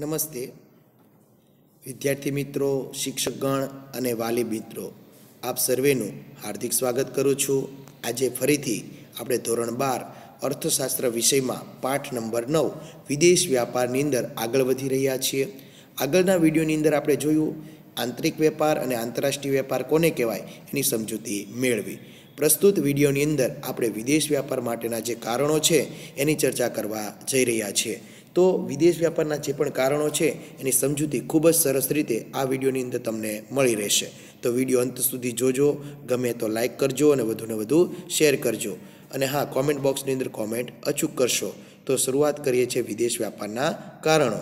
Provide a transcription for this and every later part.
નમસ્તે વિદ્યાર્થી મિત્રો શિક્ષકગણ અને વાલી મિત્રો આપ સર્વેનું હાર્દિક સ્વાગત કરું છું આજે ફરીથી આપણે ધોરણ બાર અર્થશાસ્ત્ર વિષયમાં પાઠ નંબર નવ વિદેશ વ્યાપારની અંદર આગળ વધી રહ્યા છીએ આગળના વિડીયોની અંદર આપણે જોયું આંતરિક વેપાર અને આંતરરાષ્ટ્રીય વેપાર કોને કહેવાય એની સમજૂતી મેળવી પ્રસ્તુત વિડીયોની અંદર આપણે વિદેશ વ્યાપાર માટેના જે કારણો છે એની ચર્ચા કરવા જઈ રહ્યા છીએ તો વિદેશ વ્યાપારના જે પણ કારણો છે એની સમજૂતી ખૂબ જ સરસ રીતે આ વિડીયોની અંદર તમને મળી રહેશે તો વિડીયો અંત સુધી જોજો ગમે તો લાઇક કરજો અને વધુને વધુ શેર કરજો અને હા કોમેન્ટ બોક્સની અંદર કોમેન્ટ અચૂક કરશો તો શરૂઆત કરીએ છીએ વિદેશ વ્યાપારના કારણો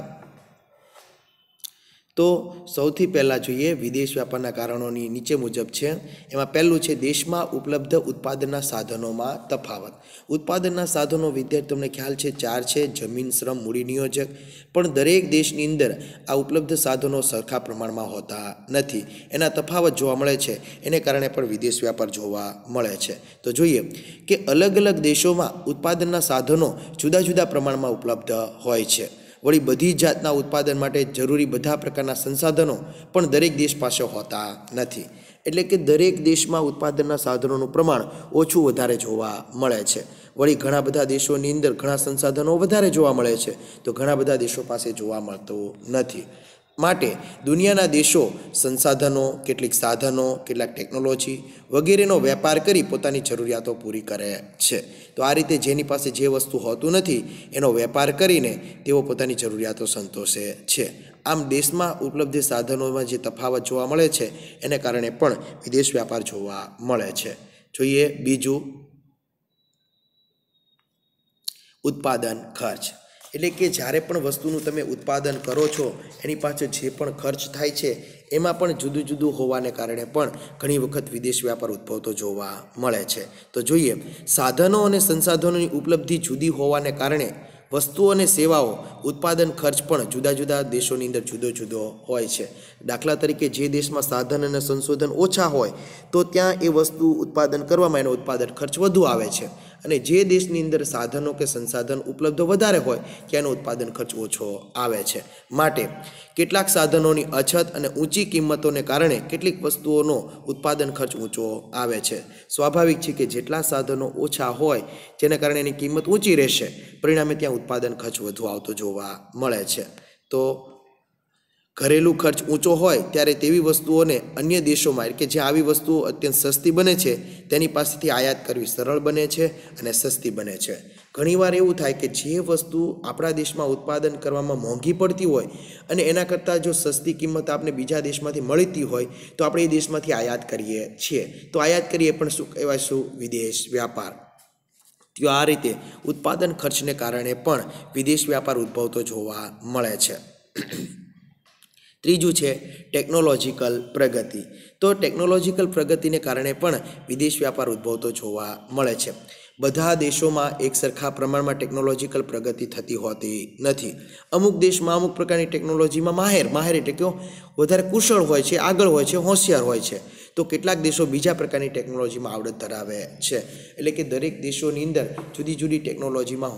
તો સૌથી પહેલાં જોઈએ વિદેશ વ્યાપારના કારણોની નીચે મુજબ છે એમાં પહેલું છે દેશમાં ઉપલબ્ધ ઉત્પાદનના સાધનોમાં તફાવત ઉત્પાદનના સાધનો વિદ્યાર્થી તમને ખ્યાલ છે ચાર છે જમીન શ્રમ મૂડી નિયોજક પણ દરેક દેશની અંદર આ ઉપલબ્ધ સાધનો સરખા પ્રમાણમાં હોતા નથી એના તફાવત જોવા મળે છે એને કારણે પણ વિદેશ વ્યાપાર જોવા મળે છે તો જોઈએ કે અલગ અલગ દેશોમાં ઉત્પાદનના સાધનો જુદા જુદા પ્રમાણમાં ઉપલબ્ધ હોય છે વળી બધી જાતના ઉત્પાદન માટે જરૂરી બધા પ્રકારના સંસાધનો પણ દરેક દેશ પાસે હોતા નથી એટલે કે દરેક દેશમાં ઉત્પાદનના સાધનોનું પ્રમાણ ઓછું વધારે જોવા મળે છે વળી ઘણા બધા દેશોની અંદર ઘણા સંસાધનો વધારે જોવા મળે છે તો ઘણા બધા દેશો પાસે જોવા મળતું નથી માટે દુનિયાના દેશો સંસાધનો કેટલીક સાધનો કેટલાક ટેકનોલોજી વગેરેનો વેપાર કરી પોતાની જરૂરિયાતો પૂરી કરે છે તો આ રીતે જેની પાસે જે વસ્તુ હોતું નથી એનો વેપાર કરીને તેઓ પોતાની જરૂરિયાતો સંતોષે છે આમ દેશમાં ઉપલબ્ધ સાધનોમાં જે તફાવત જોવા મળે છે એને કારણે પણ વિદેશ વ્યાપાર જોવા મળે છે જોઈએ બીજું ઉત્પાદન ખર્ચ એટલે કે જ્યારે પણ વસ્તુનું તમે ઉત્પાદન કરો છો એની પાછળ જે પણ ખર્ચ થાય છે એમાં પણ જુદું જુદું હોવાને કારણે પણ ઘણી વખત વિદેશ વ્યાપાર ઉદ્ભવતો જોવા મળે છે તો જોઈએ સાધનો અને સંસાધનોની ઉપલબ્ધિ જુદી હોવાને કારણે વસ્તુઓ અને સેવાઓ ઉત્પાદન ખર્ચ પણ જુદા જુદા દેશોની અંદર જુદો જુદો હોય છે દાખલા તરીકે જે દેશમાં સાધન અને સંશોધન ઓછા હોય તો ત્યાં એ વસ્તુ ઉત્પાદન કરવામાં એનો ઉત્પાદન ખર્ચ વધુ આવે છે અને જે દેશની અંદર સાધનો કે સંસાધન ઉપલબ્ધ વધારે હોય ત્યાંનો ઉત્પાદન ખર્ચ ઓછો આવે છે માટે કેટલાક સાધનોની અછત અને ઊંચી કિંમતોને કારણે કેટલીક વસ્તુઓનો ઉત્પાદન ખર્ચ ઊંચો આવે છે સ્વાભાવિક છે કે જેટલા સાધનો ઓછા હોય જેના કારણે એની કિંમત ઊંચી રહેશે પરિણામે ત્યાં ઉત્પાદન ખર્ચ વધુ આવતો જોવા મળે છે તો ઘરેલું ખર્ચ ઊંચો હોય ત્યારે તેવી વસ્તુઓને અન્ય દેશોમાં કે જે આવી વસ્તુઓ અત્યંત સસ્તી બને છે તેની પાસેથી આયાત કરવી સરળ બને છે અને સસ્તી બને છે ઘણીવાર એવું થાય કે જે વસ્તુ આપણા દેશમાં ઉત્પાદન કરવામાં મોંઘી પડતી હોય અને એના કરતાં જો સસ્તી કિંમત આપણે બીજા દેશમાંથી મળતી હોય તો આપણે એ દેશમાંથી આયાત કરીએ છીએ તો આયાત કરીએ પણ શું કહેવાય શું વિદેશ વ્યાપાર તો આ રીતે ઉત્પાદન ખર્ચને કારણે પણ વિદેશ વ્યાપાર ઉદ્ભવતો જોવા મળે છે ત્રીજું છે ટેકનોલોજીકલ પ્રગતિ તો ટેકનોલોજીકલ પ્રગતિને કારણે પણ વિદેશ વ્યાપાર ઉદ્ભવતો જોવા મળે છે બધા દેશોમાં એક સરખા પ્રમાણમાં ટેકનોલોજીકલ પ્રગતિ થતી હોતી નથી અમુક દેશમાં અમુક પ્રકારની ટેકનોલોજીમાં માહેર માહેર એટલે કે વધારે કુશળ હોય છે આગળ હોય છે હોશિયાર હોય છે તો કેટલાક દેશો બીજા પ્રકારની ટેકનોલોજીમાં આવડત ધરાવે છે એટલે કે દરેક દેશોની અંદર જુદી જુદી ટેકનોલોજીમાં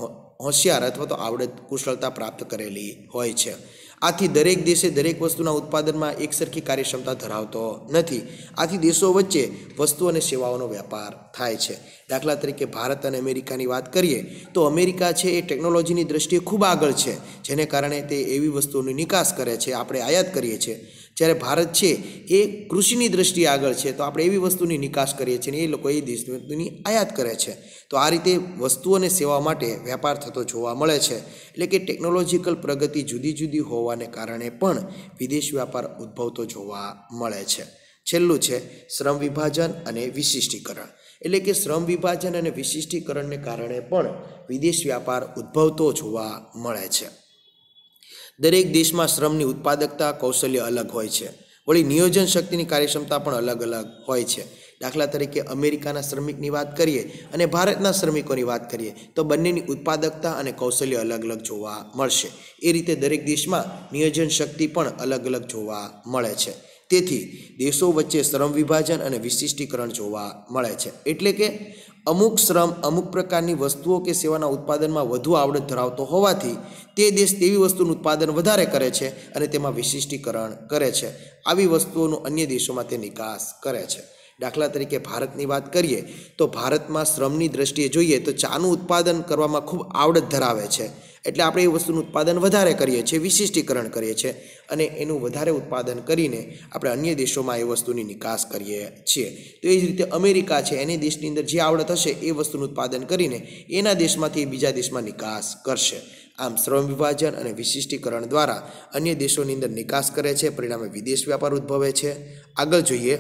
હોશિયાર અથવા તો આવડત કુશળતા પ્રાપ્ત કરેલી હોય છે આથી દરેક દેશે દરેક વસ્તુના ઉત્પાદનમાં એકસરખી કાર્યક્ષમતા ધરાવતો નથી આથી દેશો વચ્ચે વસ્તુ અને સેવાઓનો વેપાર થાય છે દાખલા તરીકે ભારત અને અમેરિકાની વાત કરીએ તો અમેરિકા છે એ ટેકનોલોજીની દ્રષ્ટિએ ખૂબ આગળ છે જેને કારણે તે એવી વસ્તુઓની નિકાસ કરે છે આપણે આયાત કરીએ છીએ જ્યારે ભારત છે એ કૃષિની દૃષ્ટિ આગળ છે તો આપણે એવી વસ્તુની નિકાસ કરીએ છીએ અને એ લોકો એ દેશની આયાત કરે છે તો આ રીતે વસ્તુઓ અને સેવા માટે વેપાર થતો જોવા મળે છે એટલે કે ટેકનોલોજીકલ પ્રગતિ જુદી જુદી હોવાને કારણે પણ વિદેશ વ્યાપાર ઉદ્ભવતો જોવા મળે છે છેલ્લું છે શ્રમ વિભાજન અને વિશિષ્ટીકરણ એટલે કે શ્રમ વિભાજન અને વિશિષ્ટીકરણને કારણે પણ વિદેશ વ્યાપાર ઉદ્ભવતો જોવા મળે છે દરેક દેશમાં શ્રમની ઉત્પાદકતા કૌશલ્ય અલગ હોય છે વળી નિયોજન શક્તિની કાર્યક્ષમતા પણ અલગ અલગ હોય છે દાખલા તરીકે અમેરિકાના શ્રમિકની વાત કરીએ અને ભારતના શ્રમિકોની વાત કરીએ તો બંનેની ઉત્પાદકતા અને કૌશલ્ય અલગ અલગ જોવા મળશે એ રીતે દરેક દેશમાં નિયોજન શક્તિ પણ અલગ અલગ જોવા મળે છે તેથી દેશો વચ્ચે શ્રમ વિભાજન અને વિશિષ્ટીકરણ જોવા મળે છે એટલે કે અમુક શ્રમ અમુક પ્રકારની વસ્તુઓ કે સેવાના ઉત્પાદનમાં વધુ આવડત ધરાવતો હોવાથી તે દેશ તેવી વસ્તુનું ઉત્પાદન વધારે કરે છે અને તેમાં વિશિષ્ટીકરણ કરે છે આવી વસ્તુઓનો અન્ય દેશોમાં તે નિકાસ કરે છે દાખલા તરીકે ભારતની વાત કરીએ તો ભારતમાં શ્રમની દ્રષ્ટિએ જોઈએ તો ચાનું ઉત્પાદન કરવામાં ખૂબ આવડત ધરાવે છે એટલે આપણે એ વસ્તુનું ઉત્પાદન વધારે કરીએ છીએ વિશિષ્ટીકરણ કરીએ છીએ અને એનું વધારે ઉત્પાદન કરીને આપણે અન્ય દેશોમાં એ વસ્તુની નિકાસ કરીએ છીએ તો એ જ રીતે અમેરિકા છે એની દેશની અંદર જે આવડત હશે એ વસ્તુનું ઉત્પાદન કરીને એના દેશમાંથી બીજા દેશમાં નિકાસ કરશે આમ શ્રમ વિભાજન અને વિશિષ્ટીકરણ દ્વારા અન્ય દેશોની અંદર નિકાસ કરે છે પરિણામે વિદેશ વ્યાપાર ઉદ્ભવે છે આગળ જોઈએ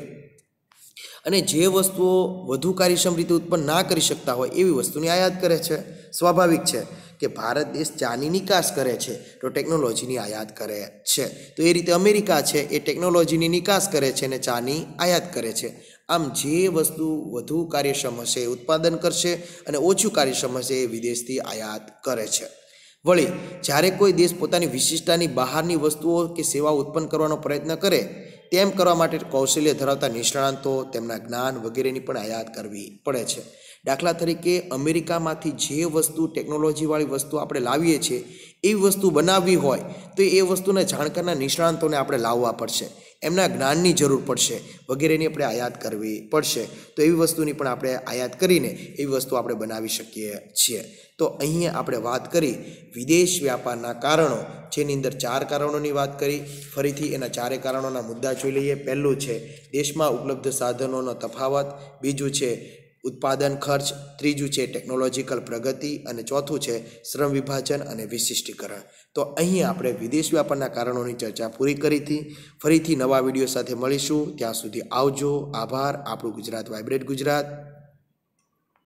અને જે વસ્તુઓ વધુ કાર્યક્ષમ રીતે ઉત્પન્ન ના કરી શકતા હોય એવી વસ્તુની આયાત કરે છે સ્વાભાવિક છે કે ભારત દેશ ચાની નિકાસ કરે છે તો ટેકનોલોજીની આયાત કરે છે તો એ રીતે અમેરિકા છે એ ટેકનોલોજીની નિકાસ કરે છે અને ચાની આયાત કરે છે આમ જે વસ્તુ વધુ કાર્યક્ષમ હશે એ ઉત્પાદન કરશે અને ઓછું કાર્યક્ષમ હશે એ વિદેશથી આયાત કરે છે વળી જ્યારે કોઈ દેશ પોતાની વિશિષ્ટતાની બહારની વસ્તુઓ કે સેવા ઉત્પન્ન કરવાનો પ્રયત્ન કરે તેમ કરવા માટે કૌશલ્ય ધરાવતા નિષ્ણાંતો તેમના જ્ઞાન વગેરેની પણ આયાત કરવી પડે છે દાખલા તરીકે અમેરિકામાંથી જે વસ્તુ ટેકનોલોજીવાળી વસ્તુ આપણે લાવીએ છીએ એવી વસ્તુ બનાવવી હોય તો એ વસ્તુને જાણકારના નિષ્ણાંતોને આપણે લાવવા પડશે એમના જ્ઞાનની જરૂર પડશે વગેરેની આપણે આયાત કરવી પડશે તો એવી વસ્તુની પણ આપણે આયાત કરીને એવી વસ્તુ આપણે બનાવી શકીએ છીએ તો અહીંયા આપણે વાત કરી વિદેશ વ્યાપારના કારણો જેની અંદર ચાર કારણોની વાત કરી ફરીથી એના ચારે કારણોના મુદ્દા જોઈ લઈએ પહેલું છે દેશમાં ઉપલબ્ધ સાધનોનો તફાવત બીજું છે ઉત્પાદન ખર્ચ ત્રીજું છે ટેકનોલોજીકલ પ્રગતિ અને ચોથું છે શ્રમ વિભાજન અને વિશિષ્ટીકરણ તો અહીં આપણે વિદેશ વ્યાપારના કારણોની ચર્ચા પૂરી કરી હતી ફરીથી નવા વિડીયો સાથે મળીશું ત્યાં સુધી આવજો આભાર આપણું ગુજરાત વાઇબ્રેટ ગુજરાત